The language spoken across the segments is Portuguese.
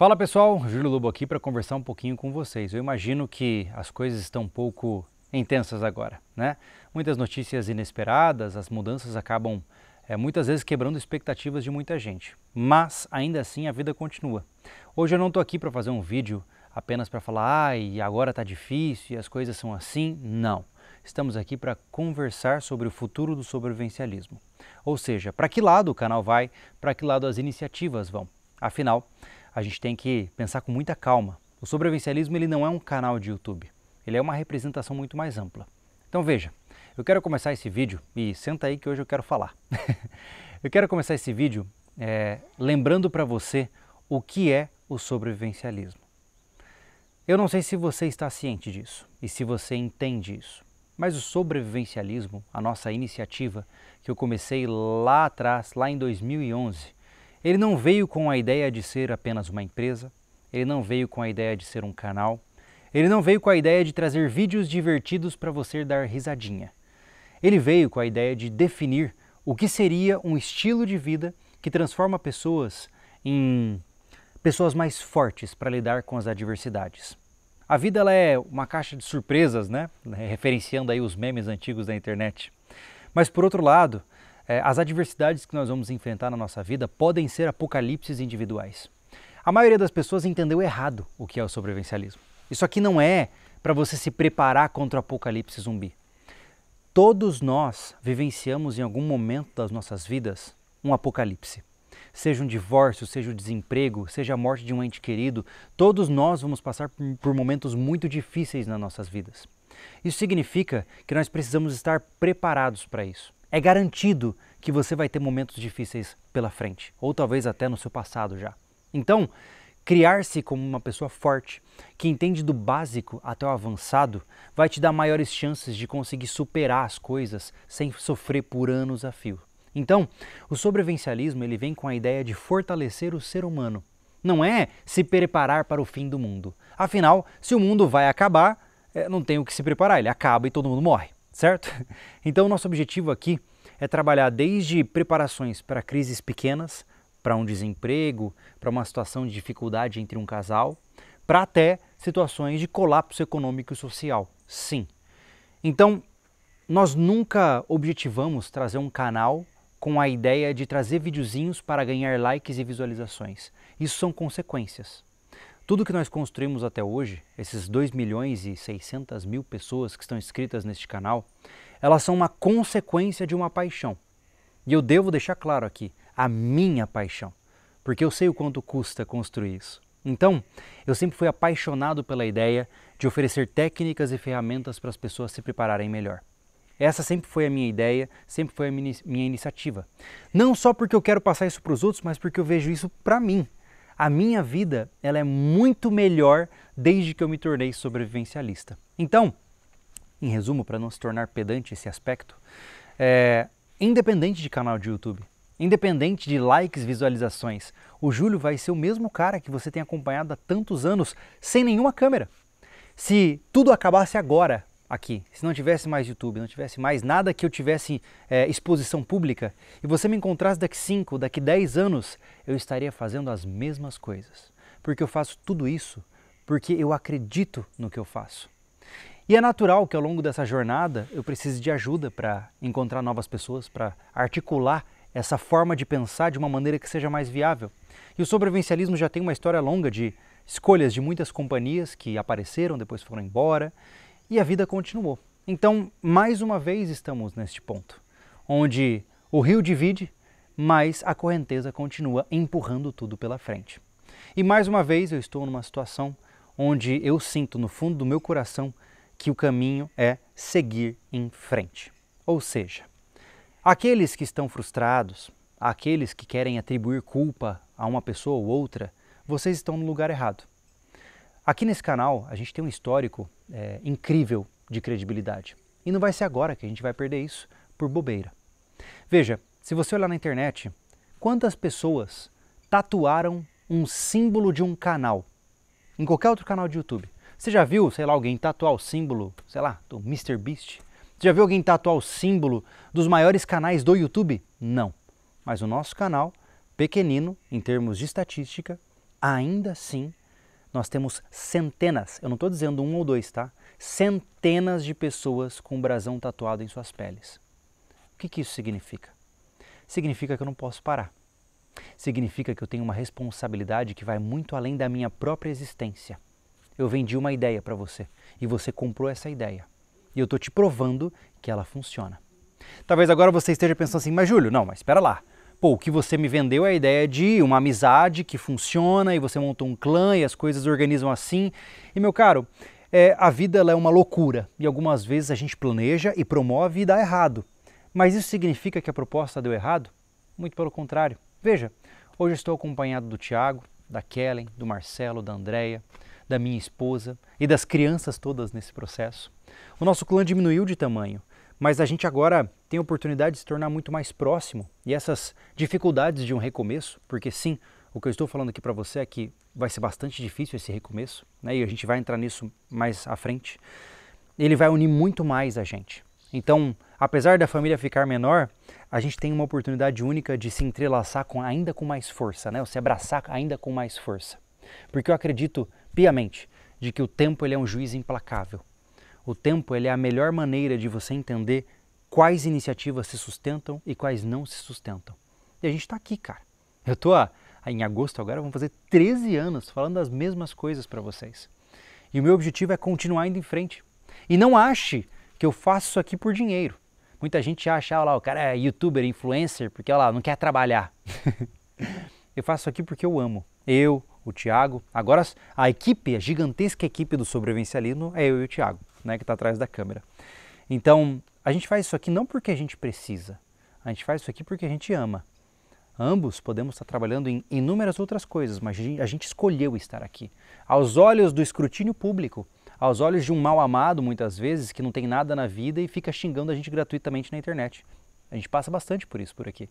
Fala pessoal, Júlio Lobo aqui para conversar um pouquinho com vocês. Eu imagino que as coisas estão um pouco intensas agora, né? Muitas notícias inesperadas, as mudanças acabam é, muitas vezes quebrando expectativas de muita gente. Mas ainda assim a vida continua. Hoje eu não estou aqui para fazer um vídeo apenas para falar, ai, ah, agora está difícil e as coisas são assim. Não. Estamos aqui para conversar sobre o futuro do sobrevivencialismo. Ou seja, para que lado o canal vai, para que lado as iniciativas vão. Afinal, a gente tem que pensar com muita calma. O sobrevivencialismo ele não é um canal de YouTube, ele é uma representação muito mais ampla. Então veja, eu quero começar esse vídeo e senta aí que hoje eu quero falar. eu quero começar esse vídeo é, lembrando para você o que é o sobrevivencialismo. Eu não sei se você está ciente disso e se você entende isso, mas o sobrevivencialismo, a nossa iniciativa que eu comecei lá atrás, lá em 2011, ele não veio com a ideia de ser apenas uma empresa, ele não veio com a ideia de ser um canal, ele não veio com a ideia de trazer vídeos divertidos para você dar risadinha. Ele veio com a ideia de definir o que seria um estilo de vida que transforma pessoas em pessoas mais fortes para lidar com as adversidades. A vida ela é uma caixa de surpresas, né? Referenciando aí os memes antigos da internet. Mas por outro lado, é, as adversidades que nós vamos enfrentar na nossa vida podem ser apocalipses individuais. A maioria das pessoas entendeu errado o que é o sobrevivencialismo. Isso aqui não é para você se preparar contra o apocalipse zumbi. Todos nós vivenciamos em algum momento das nossas vidas um apocalipse. Seja um divórcio, seja o um desemprego, seja a morte de um ente querido, todos nós vamos passar por momentos muito difíceis nas nossas vidas. Isso significa que nós precisamos estar preparados para isso é garantido que você vai ter momentos difíceis pela frente, ou talvez até no seu passado já. Então, criar-se como uma pessoa forte, que entende do básico até o avançado, vai te dar maiores chances de conseguir superar as coisas sem sofrer por anos a fio. Então, o sobrevivencialismo ele vem com a ideia de fortalecer o ser humano. Não é se preparar para o fim do mundo. Afinal, se o mundo vai acabar, eh, não tem o que se preparar, ele acaba e todo mundo morre certo? Então, nosso objetivo aqui é trabalhar desde preparações para crises pequenas, para um desemprego, para uma situação de dificuldade entre um casal, para até situações de colapso econômico e social. Sim. Então, nós nunca objetivamos trazer um canal com a ideia de trazer videozinhos para ganhar likes e visualizações. Isso são consequências. Tudo que nós construímos até hoje, esses 2 milhões e 600 mil pessoas que estão inscritas neste canal, elas são uma consequência de uma paixão. E eu devo deixar claro aqui, a minha paixão, porque eu sei o quanto custa construir isso. Então, eu sempre fui apaixonado pela ideia de oferecer técnicas e ferramentas para as pessoas se prepararem melhor. Essa sempre foi a minha ideia, sempre foi a minha iniciativa. Não só porque eu quero passar isso para os outros, mas porque eu vejo isso para mim a minha vida ela é muito melhor desde que eu me tornei sobrevivencialista. Então, em resumo, para não se tornar pedante esse aspecto, é, independente de canal de YouTube, independente de likes, visualizações, o Júlio vai ser o mesmo cara que você tem acompanhado há tantos anos sem nenhuma câmera. Se tudo acabasse agora, aqui, se não tivesse mais YouTube, não tivesse mais nada que eu tivesse é, exposição pública, e você me encontrasse daqui 5, daqui 10 anos, eu estaria fazendo as mesmas coisas. Porque eu faço tudo isso porque eu acredito no que eu faço. E é natural que ao longo dessa jornada eu precise de ajuda para encontrar novas pessoas, para articular essa forma de pensar de uma maneira que seja mais viável. E o sobrevivencialismo já tem uma história longa de escolhas de muitas companhias que apareceram, depois foram embora, e a vida continuou. Então, mais uma vez estamos neste ponto, onde o rio divide, mas a correnteza continua empurrando tudo pela frente. E mais uma vez eu estou numa situação onde eu sinto no fundo do meu coração que o caminho é seguir em frente. Ou seja, aqueles que estão frustrados, aqueles que querem atribuir culpa a uma pessoa ou outra, vocês estão no lugar errado. Aqui nesse canal a gente tem um histórico é, incrível de credibilidade. E não vai ser agora que a gente vai perder isso por bobeira. Veja, se você olhar na internet, quantas pessoas tatuaram um símbolo de um canal? Em qualquer outro canal de YouTube. Você já viu, sei lá, alguém tatuar o símbolo, sei lá, do Mr. Beast? Você já viu alguém tatuar o símbolo dos maiores canais do YouTube? Não. Mas o nosso canal, pequenino em termos de estatística, ainda assim nós temos centenas, eu não estou dizendo um ou dois, tá? Centenas de pessoas com o brasão tatuado em suas peles. O que, que isso significa? Significa que eu não posso parar. Significa que eu tenho uma responsabilidade que vai muito além da minha própria existência. Eu vendi uma ideia para você e você comprou essa ideia. E eu estou te provando que ela funciona. Talvez agora você esteja pensando assim, mas Júlio, não, mas espera lá pô, o que você me vendeu é a ideia de uma amizade que funciona e você monta um clã e as coisas organizam assim. E meu caro, é, a vida ela é uma loucura e algumas vezes a gente planeja e promove e dá errado. Mas isso significa que a proposta deu errado? Muito pelo contrário. Veja, hoje estou acompanhado do Tiago, da Kellen, do Marcelo, da Andrea, da minha esposa e das crianças todas nesse processo. O nosso clã diminuiu de tamanho, mas a gente agora tem a oportunidade de se tornar muito mais próximo. E essas dificuldades de um recomeço, porque sim, o que eu estou falando aqui para você é que vai ser bastante difícil esse recomeço, né? e a gente vai entrar nisso mais à frente, ele vai unir muito mais a gente. Então, apesar da família ficar menor, a gente tem uma oportunidade única de se entrelaçar com, ainda com mais força, né? ou se abraçar ainda com mais força. Porque eu acredito piamente de que o tempo ele é um juiz implacável. O tempo ele é a melhor maneira de você entender quais iniciativas se sustentam e quais não se sustentam. E a gente está aqui, cara. Eu estou em agosto agora, vamos fazer 13 anos falando as mesmas coisas para vocês. E o meu objetivo é continuar indo em frente. E não ache que eu faço isso aqui por dinheiro. Muita gente acha, olha ah lá, o cara é youtuber, influencer, porque olha lá, não quer trabalhar. eu faço isso aqui porque eu amo. Eu, o Thiago. Agora a equipe, a gigantesca equipe do sobrevivencialismo é eu e o Thiago, né, que está atrás da câmera. Então, a gente faz isso aqui não porque a gente precisa, a gente faz isso aqui porque a gente ama. Ambos podemos estar trabalhando em inúmeras outras coisas, mas a gente escolheu estar aqui. Aos olhos do escrutínio público, aos olhos de um mal amado, muitas vezes, que não tem nada na vida e fica xingando a gente gratuitamente na internet. A gente passa bastante por isso por aqui.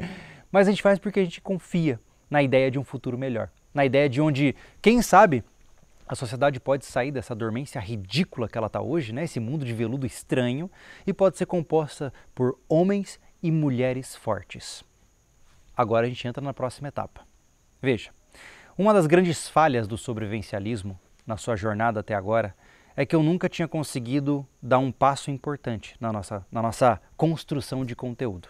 mas a gente faz porque a gente confia na ideia de um futuro melhor, na ideia de onde, quem sabe, a sociedade pode sair dessa dormência ridícula que ela está hoje, né? esse mundo de veludo estranho, e pode ser composta por homens e mulheres fortes. Agora a gente entra na próxima etapa. Veja, uma das grandes falhas do sobrevivencialismo na sua jornada até agora é que eu nunca tinha conseguido dar um passo importante na nossa, na nossa construção de conteúdo.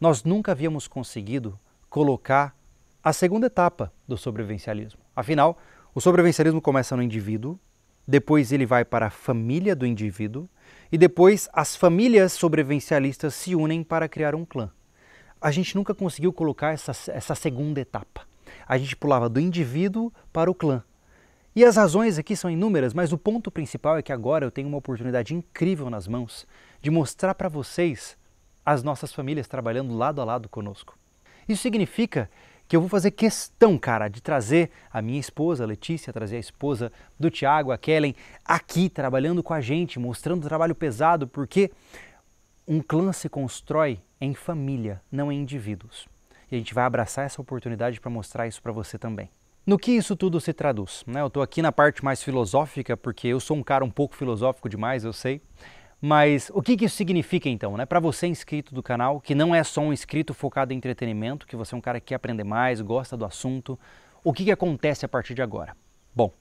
Nós nunca havíamos conseguido colocar a segunda etapa do sobrevivencialismo. Afinal, o sobrevivencialismo começa no indivíduo, depois ele vai para a família do indivíduo e depois as famílias sobrevivencialistas se unem para criar um clã. A gente nunca conseguiu colocar essa, essa segunda etapa. A gente pulava do indivíduo para o clã. E as razões aqui são inúmeras, mas o ponto principal é que agora eu tenho uma oportunidade incrível nas mãos de mostrar para vocês as nossas famílias trabalhando lado a lado conosco. Isso significa que eu vou fazer questão, cara, de trazer a minha esposa, a Letícia, trazer a esposa do Tiago, a Kellen, aqui trabalhando com a gente, mostrando o trabalho pesado, porque um clã se constrói em família, não em indivíduos. E a gente vai abraçar essa oportunidade para mostrar isso para você também. No que isso tudo se traduz? Né? Eu estou aqui na parte mais filosófica, porque eu sou um cara um pouco filosófico demais, eu sei, mas o que, que isso significa então, né? Para você inscrito do canal, que não é só um inscrito focado em entretenimento, que você é um cara que quer aprender mais, gosta do assunto, o que, que acontece a partir de agora? Bom,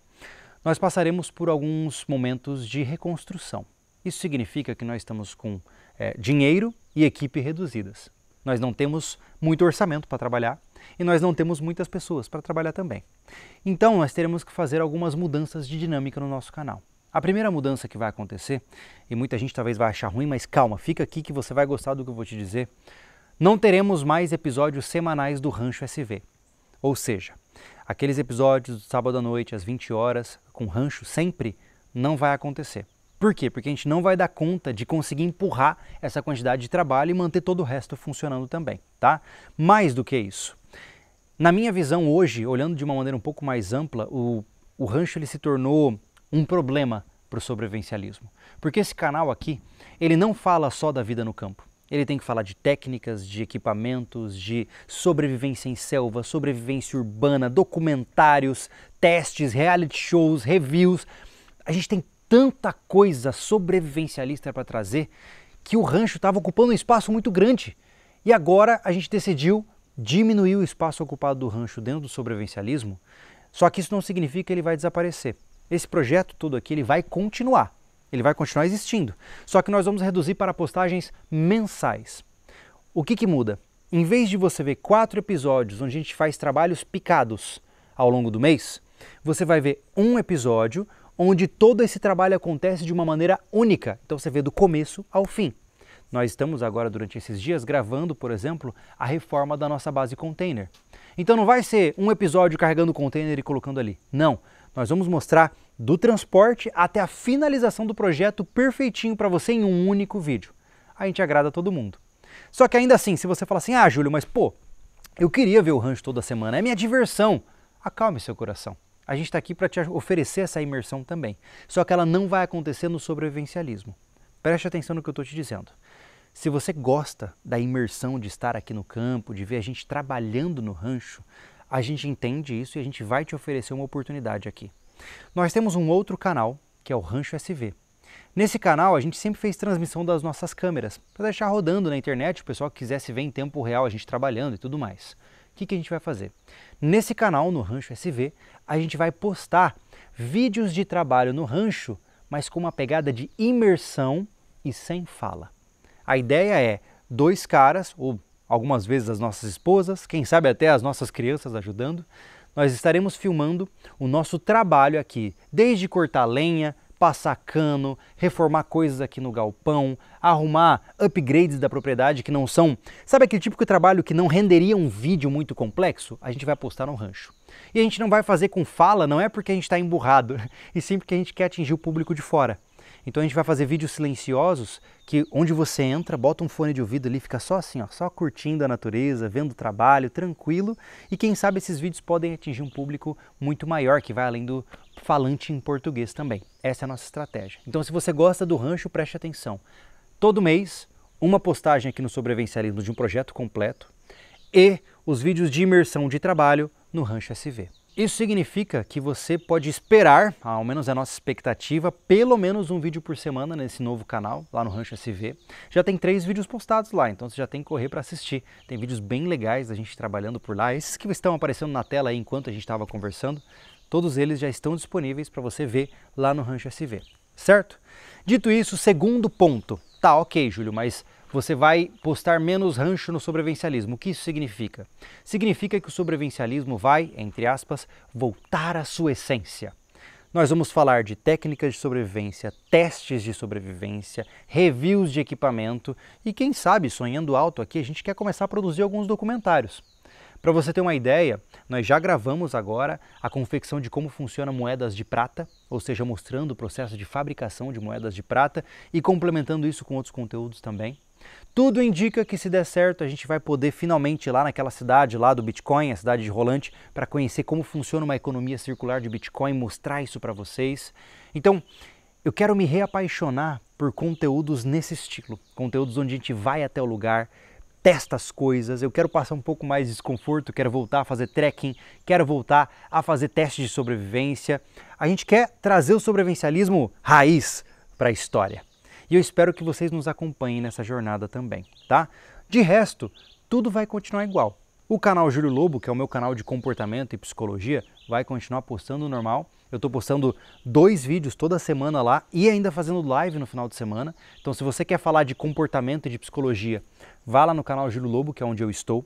nós passaremos por alguns momentos de reconstrução. Isso significa que nós estamos com é, dinheiro e equipe reduzidas. Nós não temos muito orçamento para trabalhar e nós não temos muitas pessoas para trabalhar também. Então, nós teremos que fazer algumas mudanças de dinâmica no nosso canal. A primeira mudança que vai acontecer, e muita gente talvez vai achar ruim, mas calma, fica aqui que você vai gostar do que eu vou te dizer. Não teremos mais episódios semanais do Rancho SV. Ou seja, aqueles episódios do sábado à noite às 20 horas com rancho sempre não vai acontecer. Por quê? Porque a gente não vai dar conta de conseguir empurrar essa quantidade de trabalho e manter todo o resto funcionando também, tá? Mais do que isso. Na minha visão hoje, olhando de uma maneira um pouco mais ampla, o, o rancho ele se tornou um problema para o sobrevivencialismo. Porque esse canal aqui, ele não fala só da vida no campo. Ele tem que falar de técnicas, de equipamentos, de sobrevivência em selva, sobrevivência urbana, documentários, testes, reality shows, reviews. A gente tem tanta coisa sobrevivencialista para trazer que o rancho estava ocupando um espaço muito grande. E agora a gente decidiu diminuir o espaço ocupado do rancho dentro do sobrevivencialismo. Só que isso não significa que ele vai desaparecer esse projeto todo aqui ele vai continuar. Ele vai continuar existindo. Só que nós vamos reduzir para postagens mensais. O que, que muda? Em vez de você ver quatro episódios onde a gente faz trabalhos picados ao longo do mês, você vai ver um episódio onde todo esse trabalho acontece de uma maneira única. Então você vê do começo ao fim. Nós estamos agora, durante esses dias, gravando, por exemplo, a reforma da nossa base container. Então não vai ser um episódio carregando o container e colocando ali. Não. Nós vamos mostrar do transporte até a finalização do projeto perfeitinho para você em um único vídeo. A gente agrada todo mundo. Só que ainda assim, se você falar assim, ah, Júlio, mas pô, eu queria ver o rancho toda semana, é minha diversão. Acalme seu coração. A gente está aqui para te oferecer essa imersão também. Só que ela não vai acontecer no sobrevivencialismo. Preste atenção no que eu estou te dizendo. Se você gosta da imersão de estar aqui no campo, de ver a gente trabalhando no rancho, a gente entende isso e a gente vai te oferecer uma oportunidade aqui. Nós temos um outro canal, que é o Rancho SV. Nesse canal a gente sempre fez transmissão das nossas câmeras, para deixar rodando na internet o pessoal que quisesse ver em tempo real a gente trabalhando e tudo mais. O que, que a gente vai fazer? Nesse canal, no Rancho SV, a gente vai postar vídeos de trabalho no rancho, mas com uma pegada de imersão e sem fala. A ideia é dois caras, ou algumas vezes as nossas esposas, quem sabe até as nossas crianças ajudando, nós estaremos filmando o nosso trabalho aqui, desde cortar lenha, passar cano, reformar coisas aqui no galpão, arrumar upgrades da propriedade que não são. Sabe aquele típico trabalho que não renderia um vídeo muito complexo? A gente vai postar no rancho. E a gente não vai fazer com fala, não é porque a gente está emburrado, e sim porque a gente quer atingir o público de fora. Então a gente vai fazer vídeos silenciosos que onde você entra, bota um fone de ouvido ali, fica só assim, ó, só curtindo a natureza, vendo o trabalho, tranquilo. E quem sabe esses vídeos podem atingir um público muito maior, que vai além do falante em português também. Essa é a nossa estratégia. Então se você gosta do rancho, preste atenção. Todo mês, uma postagem aqui no Sobrevencialismo de um projeto completo e os vídeos de imersão de trabalho no Rancho SV. Isso significa que você pode esperar, ao menos é a nossa expectativa, pelo menos um vídeo por semana nesse novo canal, lá no Rancho SV. Já tem três vídeos postados lá, então você já tem que correr para assistir. Tem vídeos bem legais da gente trabalhando por lá, esses que estão aparecendo na tela aí enquanto a gente estava conversando, todos eles já estão disponíveis para você ver lá no Rancho SV, certo? Dito isso, segundo ponto. Tá, ok, Júlio, mas você vai postar menos rancho no sobrevivencialismo. O que isso significa? Significa que o sobrevivencialismo vai, entre aspas, voltar à sua essência. Nós vamos falar de técnicas de sobrevivência, testes de sobrevivência, reviews de equipamento e, quem sabe, sonhando alto aqui, a gente quer começar a produzir alguns documentários. Para você ter uma ideia, nós já gravamos agora a confecção de como funciona moedas de prata, ou seja, mostrando o processo de fabricação de moedas de prata e complementando isso com outros conteúdos também. Tudo indica que se der certo, a gente vai poder finalmente ir lá naquela cidade lá do Bitcoin, a cidade de Rolante, para conhecer como funciona uma economia circular de Bitcoin, mostrar isso para vocês. Então, eu quero me reapaixonar por conteúdos nesse estilo, conteúdos onde a gente vai até o lugar, testa as coisas, eu quero passar um pouco mais de desconforto, quero voltar a fazer trekking, quero voltar a fazer testes de sobrevivência. A gente quer trazer o sobrevivencialismo raiz para a história. E eu espero que vocês nos acompanhem nessa jornada também, tá? De resto, tudo vai continuar igual. O canal Júlio Lobo, que é o meu canal de comportamento e psicologia, vai continuar postando normal. Eu estou postando dois vídeos toda semana lá e ainda fazendo live no final de semana. Então, se você quer falar de comportamento e de psicologia, vá lá no canal Júlio Lobo, que é onde eu estou.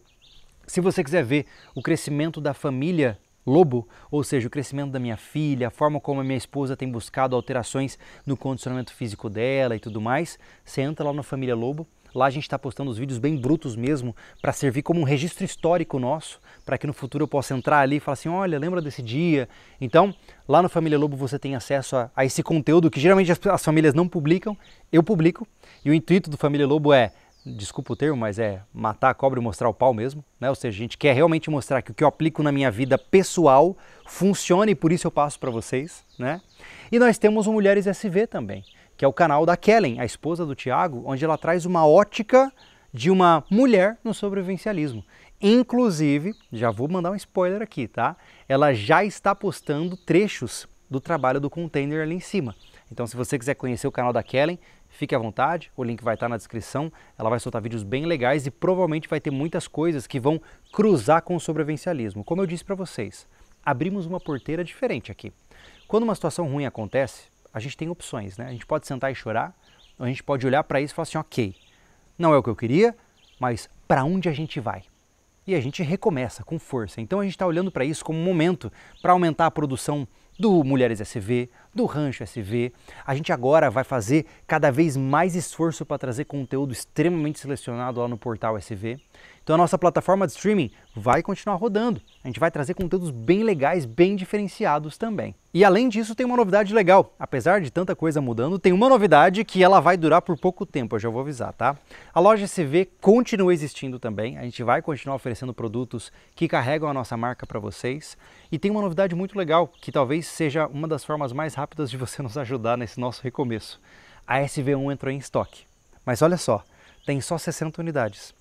Se você quiser ver o crescimento da família lobo, ou seja, o crescimento da minha filha, a forma como a minha esposa tem buscado alterações no condicionamento físico dela e tudo mais, você entra lá na Família Lobo. Lá a gente está postando os vídeos bem brutos mesmo, para servir como um registro histórico nosso, para que no futuro eu possa entrar ali e falar assim: olha, lembra desse dia? Então, lá no Família Lobo você tem acesso a, a esse conteúdo que geralmente as, as famílias não publicam, eu publico, e o intuito do Família Lobo é desculpa o termo, mas é matar a cobra e mostrar o pau mesmo, né? Ou seja, a gente quer realmente mostrar que o que eu aplico na minha vida pessoal funciona e por isso eu passo para vocês, né? E nós temos o Mulheres SV também, que é o canal da Kellen, a esposa do Tiago, onde ela traz uma ótica de uma mulher no sobrevivencialismo. Inclusive, já vou mandar um spoiler aqui, tá? Ela já está postando trechos do trabalho do container ali em cima. Então, se você quiser conhecer o canal da Kellen, Fique à vontade, o link vai estar na descrição. Ela vai soltar vídeos bem legais e provavelmente vai ter muitas coisas que vão cruzar com o sobrevivencialismo. Como eu disse para vocês, abrimos uma porteira diferente aqui. Quando uma situação ruim acontece, a gente tem opções, né? A gente pode sentar e chorar, a gente pode olhar para isso e falar assim, ok, não é o que eu queria, mas para onde a gente vai? E a gente recomeça com força. Então a gente está olhando para isso como um momento para aumentar a produção do Mulheres SV, do Rancho SV. A gente agora vai fazer cada vez mais esforço para trazer conteúdo extremamente selecionado lá no portal SV. Então a nossa plataforma de streaming vai continuar rodando. A gente vai trazer conteúdos bem legais, bem diferenciados também. E além disso, tem uma novidade legal. Apesar de tanta coisa mudando, tem uma novidade que ela vai durar por pouco tempo, eu já vou avisar, tá? A loja CV continua existindo também. A gente vai continuar oferecendo produtos que carregam a nossa marca para vocês. E tem uma novidade muito legal, que talvez seja uma das formas mais rápidas de você nos ajudar nesse nosso recomeço. A SV1 entrou em estoque. Mas olha só, tem só 60 unidades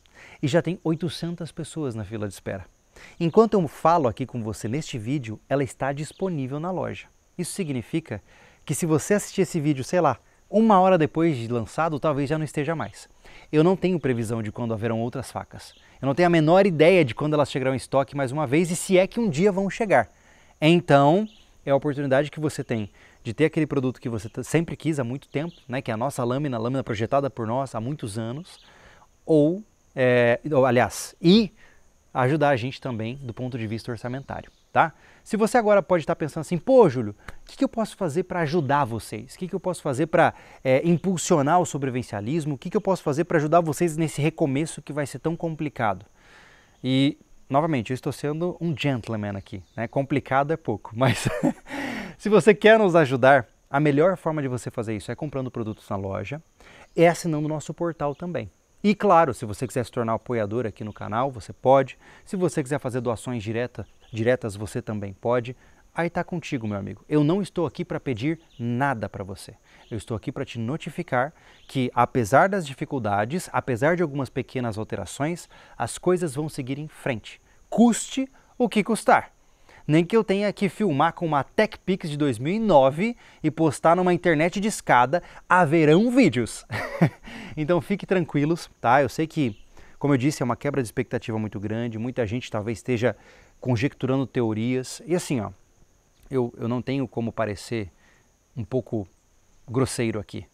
e já tem 800 pessoas na fila de espera. Enquanto eu falo aqui com você neste vídeo, ela está disponível na loja. Isso significa que se você assistir esse vídeo, sei lá, uma hora depois de lançado, talvez já não esteja mais. Eu não tenho previsão de quando haverão outras facas. Eu não tenho a menor ideia de quando elas chegarão em estoque mais uma vez e se é que um dia vão chegar. Então, é a oportunidade que você tem de ter aquele produto que você sempre quis há muito tempo, né, que é a nossa lâmina, a lâmina projetada por nós há muitos anos, ou é, aliás, e ajudar a gente também do ponto de vista orçamentário, tá? Se você agora pode estar pensando assim, pô, Júlio, o que, que, eu posso fazer para ajudar vocês? O que, que, eu posso fazer para é, impulsionar o sobrevivencialismo? O que, que eu posso fazer para ajudar vocês nesse recomeço que vai ser tão complicado? E, novamente, eu estou sendo um gentleman aqui, né? Complicado é pouco, mas se você quer nos ajudar, a melhor forma de você fazer isso é comprando produtos na loja e é assinando o nosso portal também. E claro, se você quiser se tornar apoiador aqui no canal, você pode. Se você quiser fazer doações direta, diretas, você também pode. Aí tá contigo, meu amigo. Eu não estou aqui para pedir nada para você. Eu estou aqui para te notificar que, apesar das dificuldades, apesar de algumas pequenas alterações, as coisas vão seguir em frente. Custe o que custar nem que eu tenha que filmar com uma TechPix de 2009 e postar numa internet de escada, haverão vídeos. então fique tranquilos, tá? Eu sei que, como eu disse, é uma quebra de expectativa muito grande, muita gente talvez esteja conjecturando teorias. E assim, ó, eu, eu não tenho como parecer um pouco grosseiro aqui.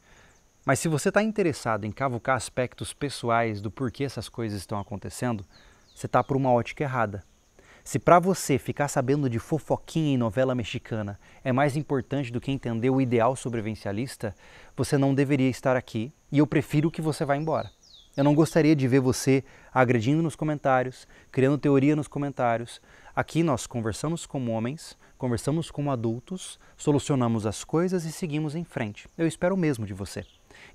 Mas se você está interessado em cavucar aspectos pessoais do porquê essas coisas estão acontecendo, você está por uma ótica errada. Se para você ficar sabendo de fofoquinha em novela mexicana é mais importante do que entender o ideal sobrevivencialista, você não deveria estar aqui e eu prefiro que você vá embora. Eu não gostaria de ver você agredindo nos comentários, criando teoria nos comentários. Aqui nós conversamos como homens, conversamos como adultos, solucionamos as coisas e seguimos em frente. Eu espero o mesmo de você.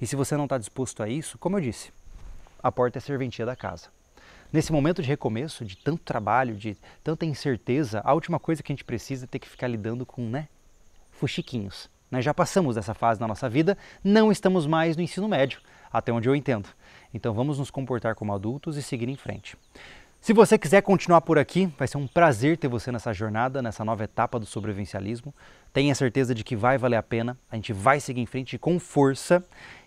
E se você não está disposto a isso, como eu disse, a porta é serventia da casa. Nesse momento de recomeço, de tanto trabalho, de tanta incerteza, a última coisa que a gente precisa é ter que ficar lidando com, né? Fuxiquinhos. Nós já passamos dessa fase na nossa vida, não estamos mais no ensino médio, até onde eu entendo. Então vamos nos comportar como adultos e seguir em frente. Se você quiser continuar por aqui, vai ser um prazer ter você nessa jornada, nessa nova etapa do sobrevivencialismo. Tenha certeza de que vai valer a pena, a gente vai seguir em frente com força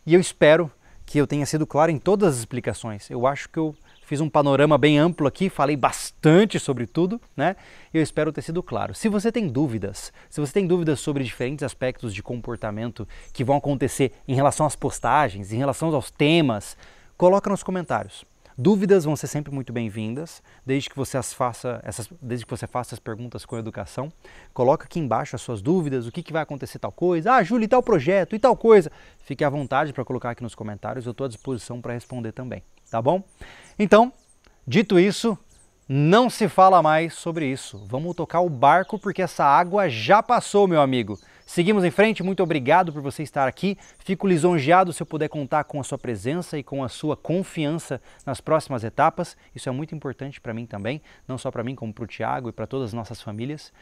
e eu espero que eu tenha sido claro em todas as explicações. Eu acho que eu Fiz um panorama bem amplo aqui, falei bastante sobre tudo, né? Eu espero ter sido claro. Se você tem dúvidas, se você tem dúvidas sobre diferentes aspectos de comportamento que vão acontecer em relação às postagens, em relação aos temas, coloca nos comentários. Dúvidas vão ser sempre muito bem-vindas, desde que você as faça, essas, desde que você faça as perguntas com educação. Coloca aqui embaixo as suas dúvidas, o que, que vai acontecer tal coisa, ah, Júlio, e tal projeto, e tal coisa. Fique à vontade para colocar aqui nos comentários, eu estou à disposição para responder também tá bom? Então, dito isso, não se fala mais sobre isso. Vamos tocar o barco porque essa água já passou, meu amigo. Seguimos em frente, muito obrigado por você estar aqui. Fico lisonjeado se eu puder contar com a sua presença e com a sua confiança nas próximas etapas. Isso é muito importante para mim também, não só para mim, como para o Tiago e para todas as nossas famílias.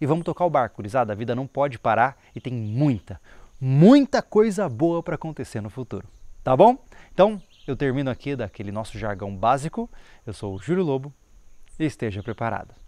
E vamos tocar o barco, gurizada. A vida não pode parar e tem muita, muita coisa boa para acontecer no futuro. Tá bom? Então, eu termino aqui daquele nosso jargão básico. Eu sou o Júlio Lobo e esteja preparado.